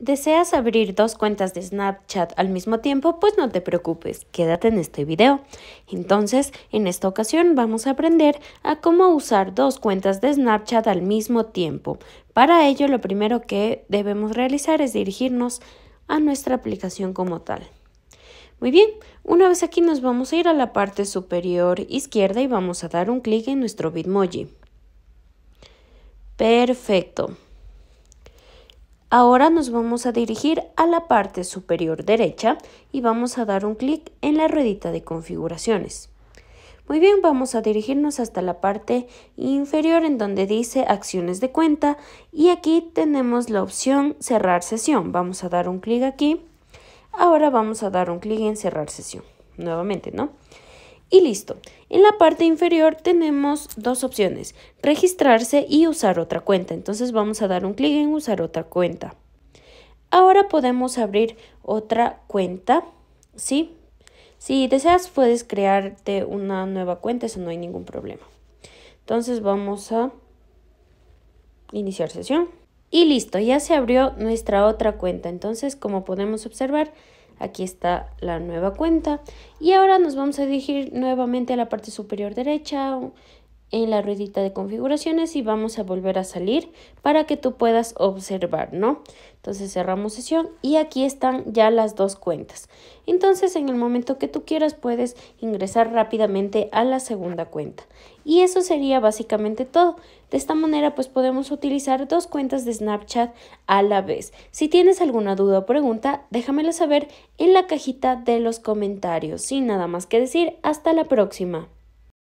¿Deseas abrir dos cuentas de Snapchat al mismo tiempo? Pues no te preocupes, quédate en este video. Entonces, en esta ocasión vamos a aprender a cómo usar dos cuentas de Snapchat al mismo tiempo. Para ello, lo primero que debemos realizar es dirigirnos a nuestra aplicación como tal. Muy bien, una vez aquí nos vamos a ir a la parte superior izquierda y vamos a dar un clic en nuestro Bitmoji. Perfecto. Ahora nos vamos a dirigir a la parte superior derecha y vamos a dar un clic en la ruedita de configuraciones. Muy bien, vamos a dirigirnos hasta la parte inferior en donde dice acciones de cuenta y aquí tenemos la opción cerrar sesión. Vamos a dar un clic aquí. Ahora vamos a dar un clic en cerrar sesión. Nuevamente, ¿no? Y listo. En la parte inferior tenemos dos opciones, registrarse y usar otra cuenta. Entonces vamos a dar un clic en usar otra cuenta. Ahora podemos abrir otra cuenta, ¿sí? Si deseas puedes crearte una nueva cuenta, eso no hay ningún problema. Entonces vamos a iniciar sesión. Y listo, ya se abrió nuestra otra cuenta. Entonces, como podemos observar, Aquí está la nueva cuenta. Y ahora nos vamos a dirigir nuevamente a la parte superior derecha, en la ruedita de configuraciones y vamos a volver a salir para que tú puedas observar, ¿no? Entonces cerramos sesión y aquí están ya las dos cuentas. Entonces en el momento que tú quieras puedes ingresar rápidamente a la segunda cuenta. Y eso sería básicamente todo. De esta manera pues podemos utilizar dos cuentas de Snapchat a la vez. Si tienes alguna duda o pregunta, déjamela saber en la cajita de los comentarios. Sin nada más que decir, hasta la próxima.